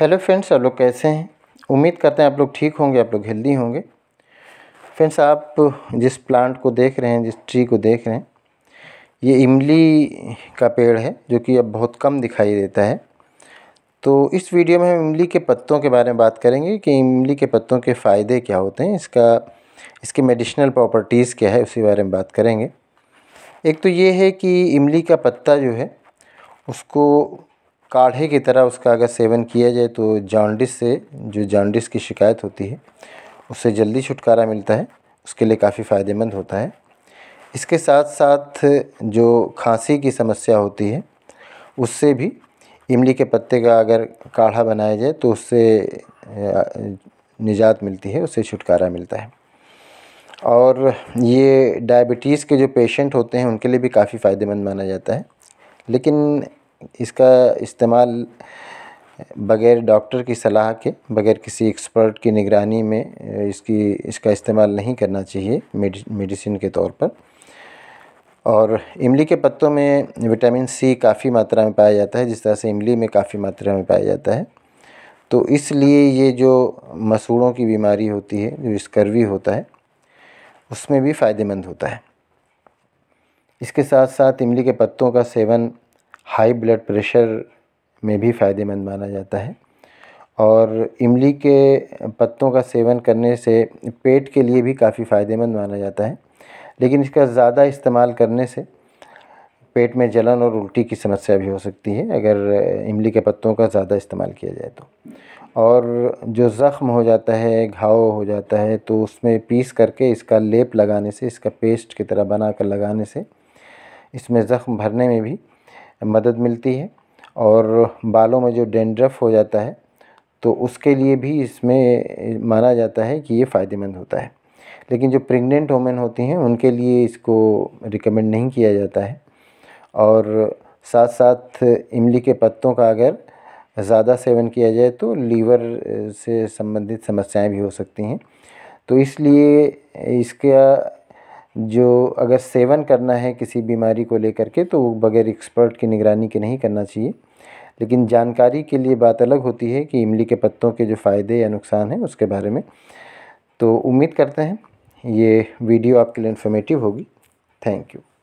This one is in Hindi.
हेलो फ्रेंड्स आप लोग कैसे हैं उम्मीद करते हैं आप लोग ठीक होंगे आप लोग हेल्दी होंगे फ्रेंड्स आप जिस प्लांट को देख रहे हैं जिस ट्री को देख रहे हैं ये इमली का पेड़ है जो कि अब बहुत कम दिखाई देता है तो इस वीडियो में हम इमली के पत्तों के बारे में बात करेंगे कि इमली के पत्तों के फ़ायदे क्या होते हैं इसका इसके मेडिसिनल प्रॉपर्टीज़ क्या है उसी बारे में बात करेंगे एक तो ये है कि इमली का पत्ता जो है उसको काढ़े की तरह उसका अगर सेवन किया जाए तो जॉन्डिस से जो जॉन्डिस की शिकायत होती है उससे जल्दी छुटकारा मिलता है उसके लिए काफ़ी फ़ायदेमंद होता है इसके साथ साथ जो खांसी की समस्या होती है उससे भी इमली के पत्ते का अगर काढ़ा बनाया जाए तो उससे निजात मिलती है उससे छुटकारा मिलता है और ये डायबिटीज़ के जो पेशेंट होते हैं उनके लिए भी काफ़ी फ़ायदेमंद माना जाता है लेकिन इसका इस्तेमाल बग़ैर डॉक्टर की सलाह के बग़ैर किसी एक्सपर्ट की निगरानी में इसकी इसका इस्तेमाल नहीं करना चाहिए मेडिसिन के तौर पर और इमली के पत्तों में विटामिन सी काफ़ी मात्रा में पाया जाता है जिस तरह से इमली में काफ़ी मात्रा में पाया जाता है तो इसलिए ये जो मसूड़ों की बीमारी होती है जो स्कर्वी होता है उसमें भी फ़ायदेमंद होता है इसके साथ साथ इमली के पत्तों का सेवन हाई ब्लड प्रेशर में भी फ़ायदेमंद माना जाता है और इमली के पत्तों का सेवन करने से पेट के लिए भी काफ़ी फ़ायदेमंद माना जाता है लेकिन इसका ज़्यादा इस्तेमाल करने से पेट में जलन और उल्टी की समस्या भी हो सकती है अगर इमली के पत्तों का ज़्यादा इस्तेमाल किया जाए तो और जो ज़ख़्म हो जाता है घाव हो जाता है तो उसमें पीस करके इसका लेप लगाने से इसका पेस्ट की तरह बना कर लगाने से इसमें ज़ख़म भरने में भी मदद मिलती है और बालों में जो डेंड्रफ हो जाता है तो उसके लिए भी इसमें माना जाता है कि ये फ़ायदेमंद होता है लेकिन जो प्रेग्नेंट वोमेन होती हैं उनके लिए इसको रिकमेंड नहीं किया जाता है और साथ साथ इमली के पत्तों का अगर ज़्यादा सेवन किया जाए तो लीवर से संबंधित समस्याएं भी हो सकती हैं तो इसलिए इसका जो अगर सेवन करना है किसी बीमारी को लेकर के तो वो बगैर एक्सपर्ट की निगरानी के नहीं करना चाहिए लेकिन जानकारी के लिए बात अलग होती है कि इमली के पत्तों के जो फ़ायदे या नुकसान हैं उसके बारे में तो उम्मीद करते हैं ये वीडियो आपके लिए इन्फॉर्मेटिव होगी थैंक यू